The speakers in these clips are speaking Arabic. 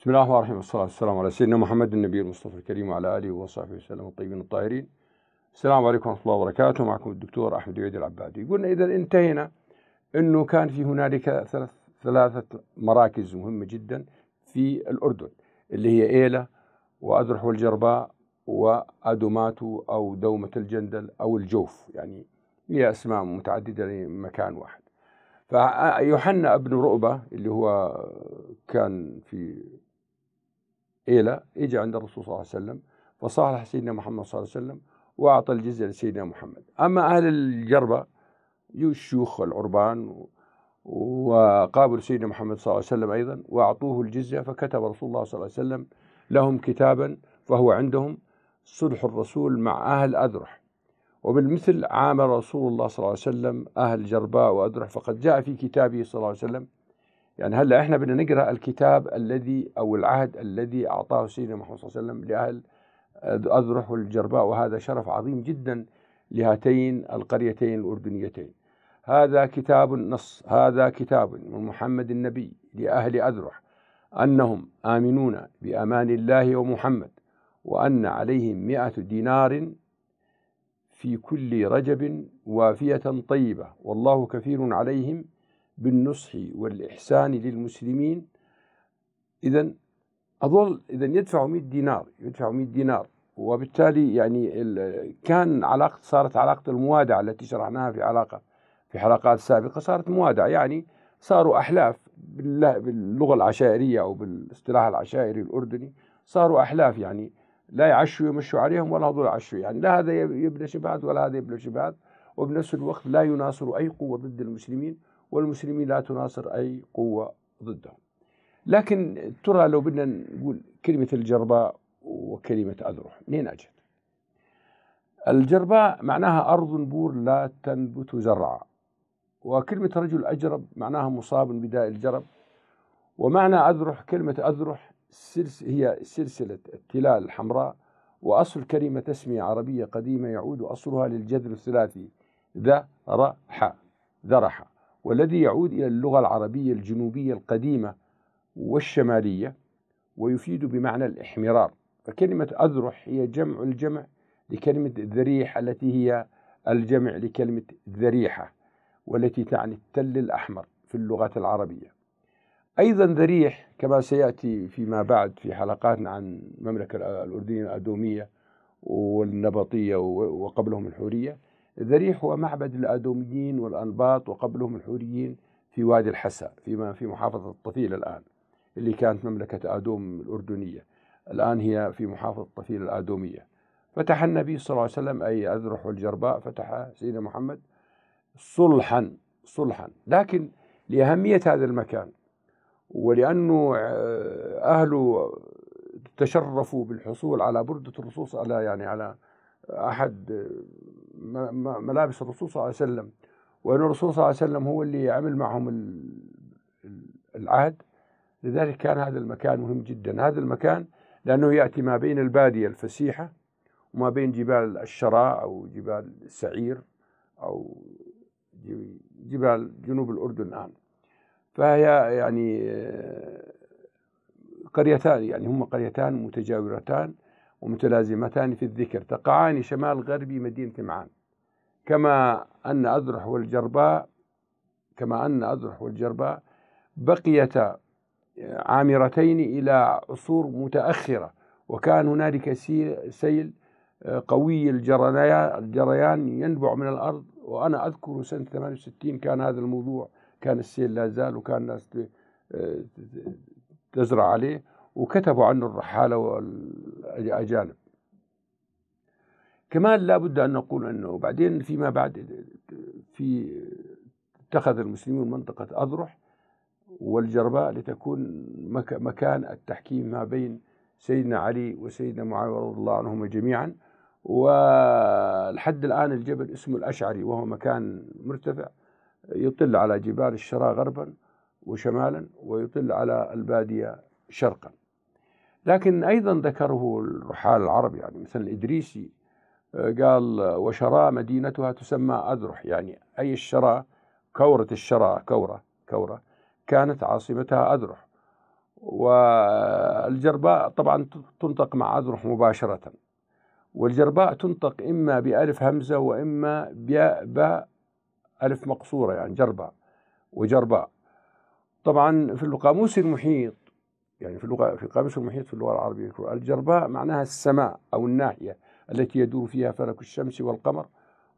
بسم الله الرحمن الرحيم والصلاة والسلام على سيدنا محمد النبي المصطفى الكريم وعلى آله وصحبه وسلم الطيبين الطاهرين السلام عليكم ورحمة الله وبركاته معكم الدكتور أحمد عيد العبادي قلنا إذا انتهينا أنه كان في هنالك ثلاث ثلاثة مراكز مهمة جدا في الأردن اللي هي إيلة وأذرح والجرباء وأدوماتو أو دومة الجندل أو الجوف يعني هي أسماء متعددة لمكان واحد فيوحنا ابن رؤبة اللي هو كان في إلى إجى عند الرسول صلى الله عليه وسلم فصالح سيدنا محمد صلى الله عليه وسلم وأعطى الجزية لسيدنا محمد أما أهل الجربة الشيوخ العربان وقابلوا سيدنا محمد صلى الله عليه وسلم أيضا وأعطوه الجزية فكتب رسول الله صلى الله عليه وسلم لهم كتابا فهو عندهم صلح الرسول مع أهل أذرح وبالمثل عامل رسول الله صلى الله عليه وسلم أهل جرباء وأذرح فقد جاء في كتابه صلى الله عليه وسلم يعني هلا احنا بدنا نقرا الكتاب الذي او العهد الذي اعطاه سيدنا محمد صلى الله عليه وسلم لاهل اذرح والجرباء وهذا شرف عظيم جدا لهاتين القريتين الاردنيتين. هذا كتاب النص هذا كتاب من محمد النبي لاهل اذرح انهم امنون بامان الله ومحمد وان عليهم مئة دينار في كل رجب وافية طيبة والله كثير عليهم بالنصح والإحسان للمسلمين إذا أظل إذا يدفع 100 دينار يدفع 100 دينار وبالتالي يعني كان علاقة صارت علاقة الموادعة التي شرحناها في علاقة في حلقات سابقة صارت موادعة يعني صاروا أحلاف باللغة العشائرية أو بالاصطلاح العشائري الأردني صاروا أحلاف يعني لا يعشوا يمشوا عليهم ولا هذول يعشوا يعني لا هذا يبنى شبهات ولا هذا يبنى شبهات وبنفس الوقت لا يناصر أي قوة ضد المسلمين والمسلمين لا تناصر أي قوة ضدهم لكن ترى لو بدنا نقول كلمة الجرباء وكلمة أذرح منين أجت الجرباء معناها أرض بور لا تنبت زرعا وكلمة رجل أجرب معناها مصاب بداء الجرب ومعنى أذرح كلمة أذرح سلس هي سلسلة التلال الحمراء وأصل كلمة تسمية عربية قديمة يعود أصلها للجذر الثلاثي ذرح ذرح والذي يعود إلى اللغة العربية الجنوبية القديمة والشمالية ويفيد بمعنى الإحمرار فكلمة أذرح هي جمع الجمع لكلمة ذريح التي هي الجمع لكلمة ذريحة والتي تعني التل الأحمر في اللغة العربية أيضا ذريح كما سيأتي فيما بعد في حلقاتنا عن المملكة الأردنية الأدومية والنبطية وقبلهم الحورية ذريح هو معبد الأدوميين والأنباط وقبلهم الحوريين في وادي الحسا فيما في محافظة الطفيل الآن اللي كانت مملكة آدوم الأردنية الآن هي في محافظة الطفيل الآدومية فتح النبي صلى الله عليه وسلم أي أذرح الجرباء فتح سيدنا محمد صلحا صلحا لكن لأهمية هذا المكان ولأنه آه، أهله تشرفوا بالحصول على بردة الرصوص على يعني على أحد ملابس الرسول صلى الله عليه وسلم وأن الرسول صلى الله عليه وسلم هو اللي عمل معهم العهد لذلك كان هذا المكان مهم جدا هذا المكان لأنه يأتي ما بين البادية الفسيحة وما بين جبال الشراع أو جبال السعير أو جبال جنوب الأردن الآن فهي يعني قريتان يعني هما قريتان متجاورتان ومتلازمتان في الذكر تقعان شمال غربي مدينة معان كما أن أذرح والجرباء كما أن أذرح والجرباء بقيتا عامرتين إلى عصور متأخرة وكان هنالك سيل قوي الجريان ينبع من الأرض وأنا أذكر سنة 68 كان هذا الموضوع كان السيل لا زال وكان الناس تزرع عليه وكتبوا عنه الرحالة والأجانب كمان لابد أن نقول أنه بعدين فيما بعد في اتخذ المسلمون منطقة أضرح والجرباء لتكون مكان التحكيم ما بين سيدنا علي وسيدنا معاوية رضي الله عنهما جميعا ولحد الآن الجبل اسمه الأشعري وهو مكان مرتفع يطل على جبال الشراء غربا وشمالا ويطل على البادية شرقا لكن أيضا ذكره الرحال العرب يعني مثل الإدريسي آه، قال آه، وشرا مدينتها تسمى أذرح يعني أي الشرا كورة الشرا كورة كورة كانت عاصمتها أذرح والجرباء طبعا تنطق مع أذرح مباشرة والجرباء تنطق إما بألف همزة وإما بياء باء ألف مقصورة يعني جرباء وجرباء طبعا في القاموس المحيط يعني في اللغة في قابس المحيط في اللغة العربية الجرباء معناها السماء أو الناحية التي يدور فيها فلك الشمس والقمر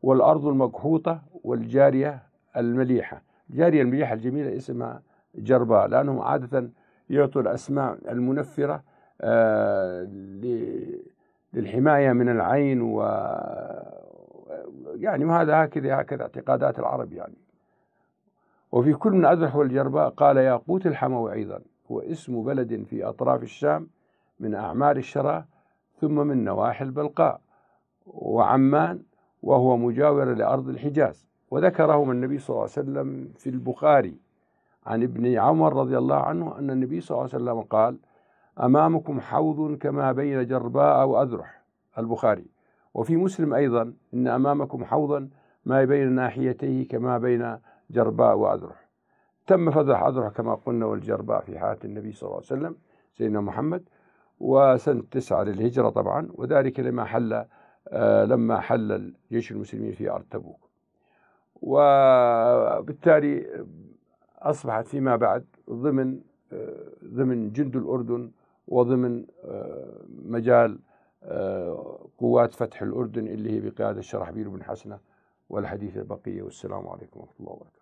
والأرض المقحوطة والجارية المليحة الجارية المليحة الجميلة اسمها جرباء لأنهم عادة يعطوا الأسماء المنفرة آه، للحماية من العين و يعني وهذا هكذا هكذا اعتقادات العرب يعني وفي كل من أدرح والجرباء قال ياقوت الحموي أيضا هو اسم بلد في أطراف الشام من أعمار الشرى ثم من نواحي البلقاء وعمان وهو مجاور لأرض الحجاز وذكرهم النبي صلى الله عليه وسلم في البخاري عن ابن عمر رضي الله عنه أن النبي صلى الله عليه وسلم قال أمامكم حوض كما بين جرباء وأذرح البخاري وفي مسلم أيضا إن أمامكم حوضا ما بين ناحيتيه كما بين جرباء وأذرح تم فتح أضرع كما قلنا والجرباء في حياة النبي صلى الله عليه وسلم سيدنا محمد وسنة تسعة للهجرة طبعا وذلك لما حل آه، لما حل الجيش المسلمين في أرض تبوك وبالتالي أصبحت فيما بعد ضمن آه، ضمن جند الأردن وضمن آه، مجال قوات فتح الأردن اللي هي بقيادة الشرحبيل بن حسنة والحديث البقية والسلام عليكم ورحمة الله وبركاته